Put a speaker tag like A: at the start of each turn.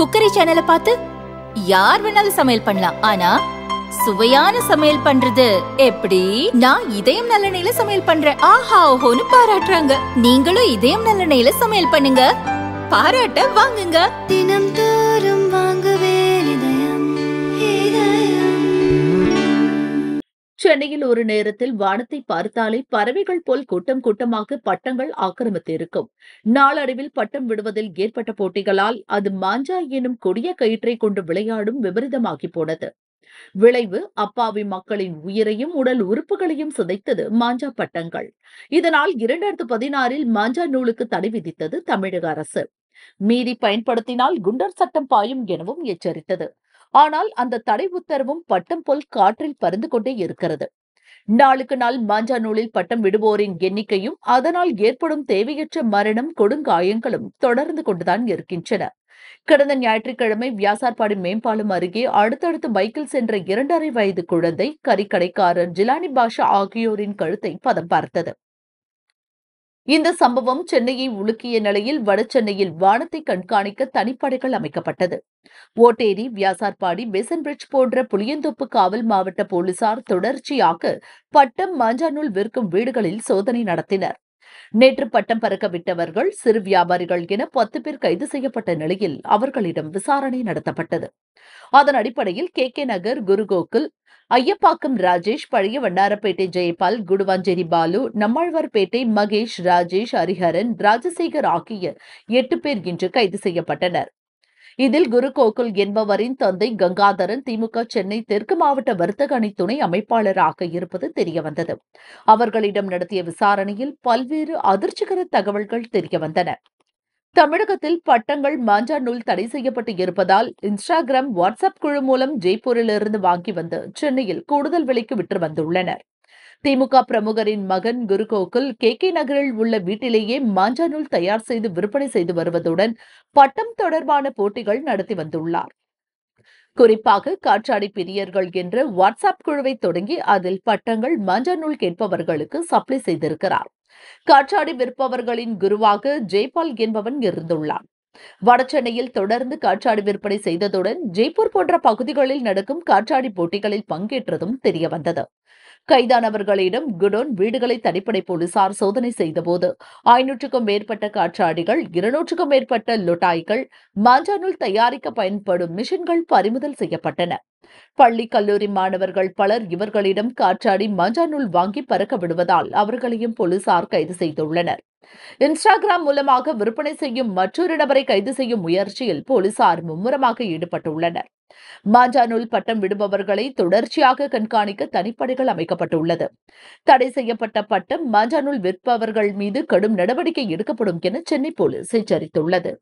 A: cookery சேனலை பார்த்து யார் வேணாலும் சமையல் பண்ணலாம் ஆனா சுவையான சமையல் பண்றது எப்படி நான் இதயம் நல்லெண்ணெயில சமையல் பண்றேன் ஆஹா ஓஹோன்னு பாராட்டுறாங்க நீங்களும் இதயம் நல்லெண்ணெயில சமையல் பண்ணுங்க பாராட்ட வாங்குங்க தினம் சென்னையில் ஒரு நேரத்தில் வானத்தை பார்த்தாலே பறவைகள் போல் கூட்டம் கூட்டமாக பட்டங்கள் ஆக்கிரமித்திருக்கும் நாளடைவில் பட்டம் விடுவதில் ஏற்பட்ட போட்டிகளால் அது மாஞ்சா எனும் கொடிய கயிற்றை கொண்டு விளையாடும் விபரீதமாகி போனது விளைவு அப்பாவி மக்களின் உயிரையும் உடல் உறுப்புகளையும் சிதைத்தது மாஞ்சா பட்டங்கள் இதனால் இரண்டாயிரத்து பதினாறில் மாஞ்சா நூலுக்கு தடை விதித்தது தமிழக அரசு மீறி பயன்படுத்தினால் குண்டர் சட்டம் பாயும் எனவும் எச்சரித்தது ஆனால் அந்த தடை உத்தரவும் பட்டம் போல் காற்றில் பறந்து கொண்டே இருக்கிறது நாளுக்கு நாள் மாஞ்சா நூலில் பட்டம் விடுவோரின் எண்ணிக்கையும் அதனால் ஏற்படும் தேவையற்ற மரணம் கொடுங்காயங்களும் தொடர்ந்து கொண்டுதான் இருக்கின்றன கடந்த ஞாயிற்றுக்கிழமை வியாசார்பாடி மேம்பாலம் அருகே அடுத்தடுத்து பைக்கில் சென்ற இரண்டரை வயது குழந்தை கறிக்கடைக்காரர் ஜிலானி பாஷா ஆகியோரின் கழுத்தை பதம் பார்த்தது இந்த சம்பவம் சென்னையை உலுக்கிய நிலையில் வடசென்னையில் வானத்தை கண்காணிக்க தனிப்படைகள் அமைக்கப்பட்டது ஓட்டேரி வியாசார்பாடி பெசன் பிரிட்ஜ் போன்ற புளியந்தோப்பு காவல் மாவட்ட போலீசார் தொடர்ச்சியாக பட்டம் மாஞ்சாநூல் விற்கும் வீடுகளில் சோதனை நடத்தினர் நேற்று பட்டம் பறக்க விட்டவர்கள் சிறு வியாபாரிகள் என பத்து பேர் கைது செய்யப்பட்ட நிலையில் அவர்களிடம் விசாரணை நடத்தப்பட்டது அதன் அடிப்படையில் கே கே நகர் குருகோகுல் ஐயப்பாக்கம் ராஜேஷ் பழைய வண்டாரப்பேட்டை ஜெயபால் குடுவாஞ்சேரி பாலு நம்மாழ்வார்பேட்டை மகேஷ் ராஜேஷ் ஹரிஹரன் ராஜசேகர் ஆகிய எட்டு பேர் இன்று கைது செய்யப்பட்டனர் இதில் குரு கோகுல் என்பவரின் தந்தை கங்காதரன் திமுக சென்னை தெற்கு மாவட்ட வர்த்தக அணி துணை அமைப்பாளராக இருப்பது தெரியவந்தது அவர்களிடம் நடத்திய விசாரணையில் பல்வேறு அதிர்ச்சிகர தகவல்கள் தெரியவந்தன தமிழகத்தில் பட்டங்கள் மாஞ்சா நூல் தடை செய்யப்பட்டு இருப்பதால் இன்ஸ்டாகிராம் வாட்ஸ்அப் குழு மூலம் ஜெய்ப்பூரிலிருந்து வாங்கி வந்து சென்னையில் கூடுதல் விலைக்கு விற்று வந்துள்ளனர் திமுக பிரமுகரின் மகன் குரு கோகுல் கே கே நகரில் உள்ள வீட்டிலேயே மாஞ்சா நூல் தயார் செய்து விற்பனை செய்து வருவதுடன் பட்டம் தொடர்பான போட்டிகள் நடத்தி வந்துள்ளார் குறிப்பாக காற்றாடி பிரியர்கள் என்ற வாட்ஸ்அப் குழுவை தொடங்கி அதில் பட்டங்கள் மாஞ்சா நூல் கேட்பவர்களுக்கு சப்ளை செய்திருக்கிறார் காற்றாடி விற்பவர்களின் குருவாக ஜெய்பால் என்பவன் இருந்துள்ளான் வடசென்னையில் தொடர்ந்து காற்றாடி விற்பனை செய்ததுடன் ஜெய்ப்பூர் போன்ற பகுதிகளில் நடக்கும் காற்றாடி போட்டிகளில் பங்கேற்றதும் தெரியவந்தது கைதானவர்களிடம் குடோன் வீடுகளை தனிப்படை போலீசார் சோதனை செய்தபோது ஐநூற்றுக்கும் மேற்பட்ட காற்றாடிகள் இருநூற்றுக்கும் மேற்பட்ட லொட்டாய்கள் மாஞ்சானூல் தயாரிக்க பயன்படும் மிஷின்கள் பறிமுதல் செய்யப்பட்டன பள்ளி கல்லூரி மாணவர்கள் பலர் இவர்களிடம் காற்றாடி மஞ்சா நூல் வாங்கி பறக்க விடுவதால் அவர்களையும் போலீசார் கைது செய்துள்ளனர் இன்ஸ்டாகிராம் மூலமாக விற்பனை செய்யும் மற்றொரு நபரை கைது செய்யும் முயற்சியில் போலீசார் மும்முரமாக ஈடுபட்டுள்ளனர் மாஞ்சா நூல் பட்டம் விடுபவர்களை தொடர்ச்சியாக கண்காணிக்க தனிப்படைகள் அமைக்கப்பட்டுள்ளது தடை செய்யப்பட்ட பட்டம் மாஞ்சா நூல் விற்பவர்கள் மீது கடும் நடவடிக்கை எடுக்கப்படும் என சென்னை போலீஸ் எச்சரித்துள்ளது